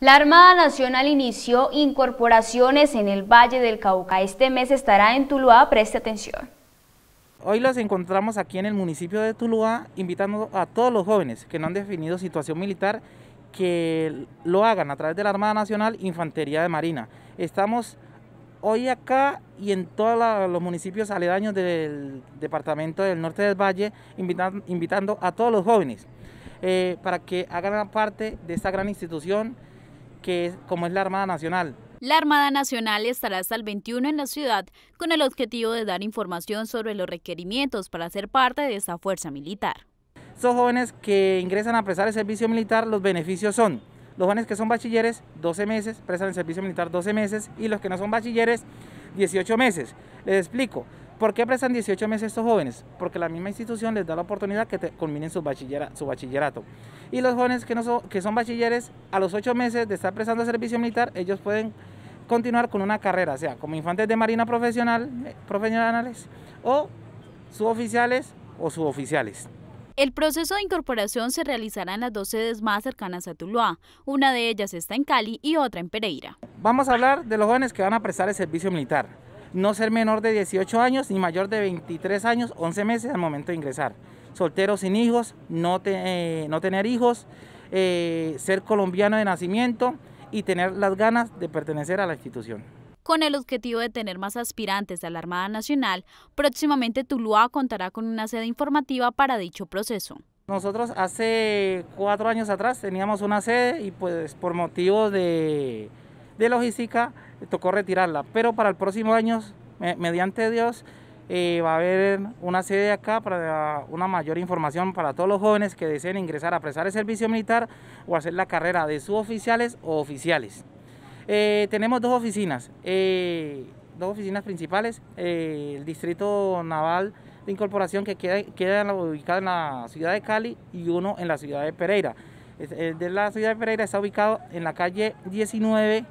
La Armada Nacional inició incorporaciones en el Valle del Cauca. Este mes estará en Tuluá, preste atención. Hoy los encontramos aquí en el municipio de Tuluá, invitando a todos los jóvenes que no han definido situación militar que lo hagan a través de la Armada Nacional Infantería de Marina. Estamos hoy acá y en todos los municipios aledaños del departamento del norte del Valle, invitando, a todos los jóvenes eh, para que hagan parte de esta gran institución que es, como es la Armada Nacional. La Armada Nacional estará hasta el 21 en la ciudad con el objetivo de dar información sobre los requerimientos para ser parte de esta fuerza militar. Estos jóvenes que ingresan a prestar el servicio militar, los beneficios son los jóvenes que son bachilleres, 12 meses, prestan el servicio militar 12 meses y los que no son bachilleres, 18 meses. Les explico, ¿por qué prestan 18 meses estos jóvenes? Porque la misma institución les da la oportunidad que te, culminen su bachillerato. Y los jóvenes que, son, bachilleres, a los ocho meses de estar prestando servicio militar, ellos pueden continuar con una carrera, sea como infantes de marina profesional, eh, profesionales o suboficiales o suboficiales. El proceso de incorporación se realizará en las dos sedes más cercanas a Tuluá. Una de ellas está en Cali y otra en Pereira. Vamos a hablar de los jóvenes que van a prestar el servicio militar. No ser menor de 18 años ni mayor de 23 años, 11 meses al momento de ingresar solteros sin hijos, no, eh, tener hijos, eh, ser colombiano de nacimiento y tener las ganas de pertenecer a la institución. Con el objetivo de tener más aspirantes a la Armada Nacional, próximamente Tuluá contará con una sede informativa para dicho proceso. Nosotros hace cuatro años atrás teníamos una sede y pues por motivos de, de logística tocó retirarla, pero para el próximo año, mediante Dios, eh, va a haber una sede acá para una mayor información para todos los jóvenes que deseen ingresar a prestar el servicio militar o hacer la carrera de suboficiales o oficiales. Eh, tenemos dos oficinas, eh, dos oficinas principales, el Distrito Naval de Incorporación que queda, queda ubicado en la ciudad de Cali y uno en la ciudad de Pereira. El de la ciudad de Pereira está ubicado en la calle 19,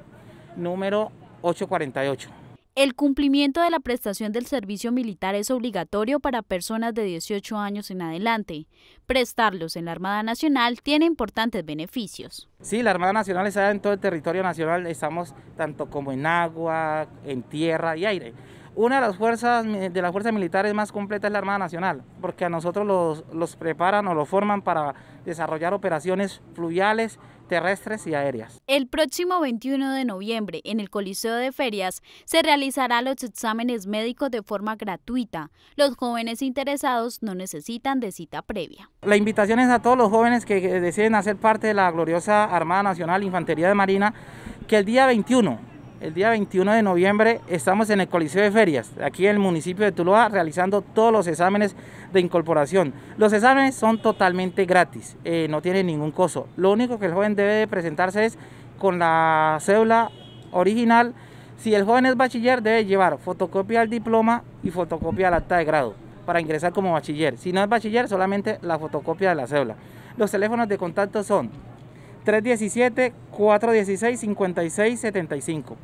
número 848. El cumplimiento de la prestación del servicio militar es obligatorio para personas de 18 años en adelante. Prestarlos en la Armada Nacional tiene importantes beneficios. Sí, la Armada Nacional está en todo el territorio nacional, estamos tanto como en agua, en tierra y aire. Una de las fuerzas de las fuerzas militares más completas es la Armada Nacional, porque a nosotros los, los preparan o los forman para desarrollar operaciones fluviales, terrestres y aéreas. El próximo 21 de noviembre, en el Coliseo de Ferias, se realizarán los exámenes médicos de forma gratuita. Los jóvenes interesados no necesitan de cita previa. La invitación es a todos los jóvenes que deciden hacer parte de la gloriosa Armada Nacional Infantería de Marina, que el día 21 el día 21 de noviembre estamos en el Coliseo de Ferias, aquí en el municipio de Tuluá, realizando todos los exámenes de incorporación. Los exámenes son totalmente gratis, eh, no tienen ningún costo. Lo único que el joven debe presentarse es con la cédula original. Si el joven es bachiller, debe llevar fotocopia al diploma y fotocopia al acta de grado para ingresar como bachiller. Si no es bachiller, solamente la fotocopia de la cédula. Los teléfonos de contacto son 317-416-5675.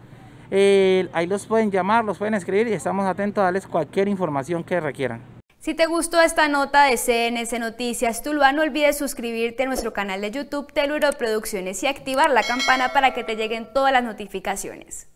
Eh, ahí los pueden llamar, los pueden escribir y estamos atentos a darles cualquier información que requieran. Si te gustó esta nota de CNC Noticias Tuluá, no olvides suscribirte a nuestro canal de YouTube Teluro Producciones y activar la campana para que te lleguen todas las notificaciones.